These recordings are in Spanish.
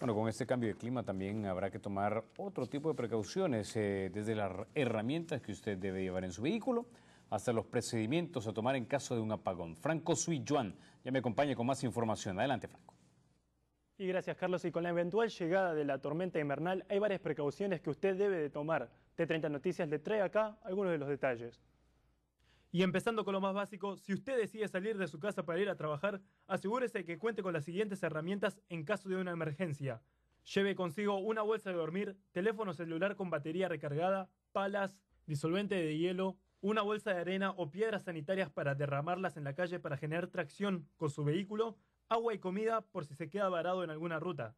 Bueno, con este cambio de clima también habrá que tomar otro tipo de precauciones, eh, desde las herramientas que usted debe llevar en su vehículo hasta los procedimientos a tomar en caso de un apagón. Franco Sui Juan ya me acompaña con más información. Adelante, Franco. Y gracias, Carlos. Y con la eventual llegada de la tormenta invernal, hay varias precauciones que usted debe de tomar. T30 Noticias le trae acá algunos de los detalles. Y empezando con lo más básico, si usted decide salir de su casa para ir a trabajar, asegúrese que cuente con las siguientes herramientas en caso de una emergencia. Lleve consigo una bolsa de dormir, teléfono celular con batería recargada, palas, disolvente de hielo, una bolsa de arena o piedras sanitarias para derramarlas en la calle para generar tracción con su vehículo, agua y comida por si se queda varado en alguna ruta.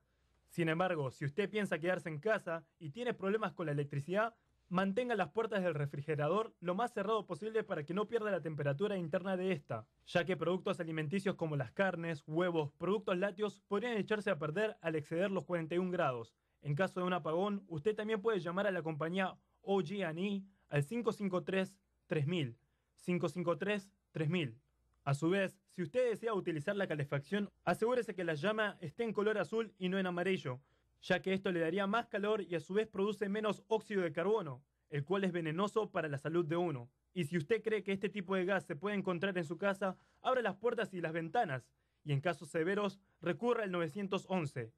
Sin embargo, si usted piensa quedarse en casa y tiene problemas con la electricidad, Mantenga las puertas del refrigerador lo más cerrado posible para que no pierda la temperatura interna de esta, ya que productos alimenticios como las carnes, huevos, productos lácteos podrían echarse a perder al exceder los 41 grados. En caso de un apagón, usted también puede llamar a la compañía OG&E al 553-3000. 553-3000. A su vez, si usted desea utilizar la calefacción, asegúrese que la llama esté en color azul y no en amarillo, ya que esto le daría más calor y a su vez produce menos óxido de carbono, el cual es venenoso para la salud de uno. Y si usted cree que este tipo de gas se puede encontrar en su casa, abra las puertas y las ventanas, y en casos severos, recurra al 911.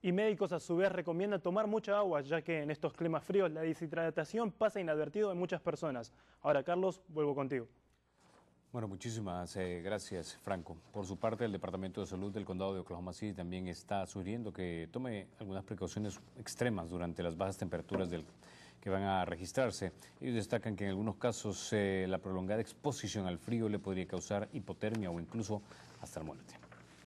Y médicos a su vez recomiendan tomar mucha agua, ya que en estos climas fríos la deshidratación pasa inadvertido en muchas personas. Ahora, Carlos, vuelvo contigo. Bueno, muchísimas eh, gracias, Franco. Por su parte, el Departamento de Salud del Condado de Oklahoma City también está sugiriendo que tome algunas precauciones extremas durante las bajas temperaturas que van a registrarse. Ellos destacan que en algunos casos eh, la prolongada exposición al frío le podría causar hipotermia o incluso hasta el muerte.